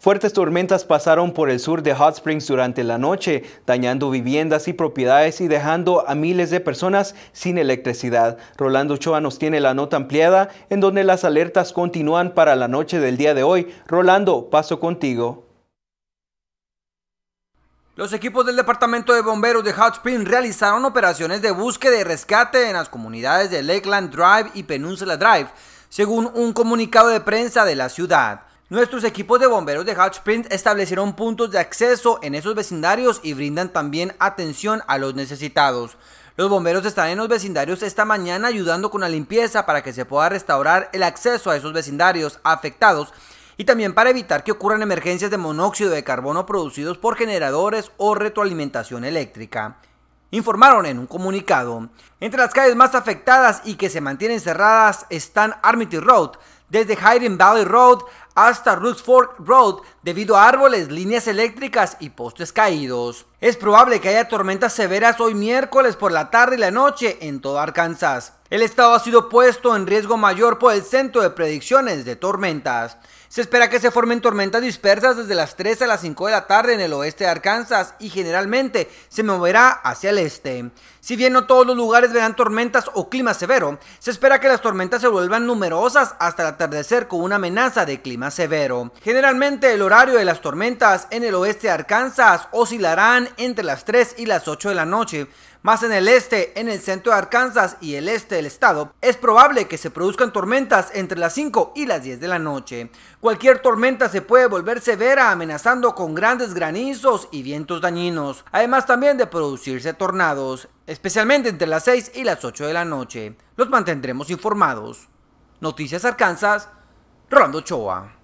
Fuertes tormentas pasaron por el sur de Hot Springs durante la noche, dañando viviendas y propiedades y dejando a miles de personas sin electricidad. Rolando Ochoa nos tiene la nota ampliada en donde las alertas continúan para la noche del día de hoy. Rolando, paso contigo. Los equipos del Departamento de Bomberos de Hot Springs realizaron operaciones de búsqueda y rescate en las comunidades de Lakeland Drive y Peninsula Drive, según un comunicado de prensa de la ciudad. Nuestros equipos de bomberos de Hot establecieron puntos de acceso en esos vecindarios y brindan también atención a los necesitados. Los bomberos están en los vecindarios esta mañana ayudando con la limpieza para que se pueda restaurar el acceso a esos vecindarios afectados y también para evitar que ocurran emergencias de monóxido de carbono producidos por generadores o retroalimentación eléctrica informaron en un comunicado. Entre las calles más afectadas y que se mantienen cerradas están Armity Road, desde Hyden Valley Road hasta Rooks Road debido a árboles, líneas eléctricas y postes caídos. Es probable que haya tormentas severas hoy miércoles por la tarde y la noche en todo Arkansas. El estado ha sido puesto en riesgo mayor por el Centro de Predicciones de Tormentas. Se espera que se formen tormentas dispersas desde las 3 a las 5 de la tarde en el oeste de Arkansas y generalmente se moverá hacia el este. Si bien no todos los lugares verán tormentas o clima severo, se espera que las tormentas se vuelvan numerosas hasta el atardecer con una amenaza de clima severo. Generalmente el horario de las tormentas en el oeste de Arkansas oscilarán entre las 3 y las 8 de la noche, más en el este, en el centro de Arkansas y el este estado, es probable que se produzcan tormentas entre las 5 y las 10 de la noche. Cualquier tormenta se puede volver severa amenazando con grandes granizos y vientos dañinos, además también de producirse tornados, especialmente entre las 6 y las 8 de la noche. Los mantendremos informados. Noticias Arkansas, Rolando Choa.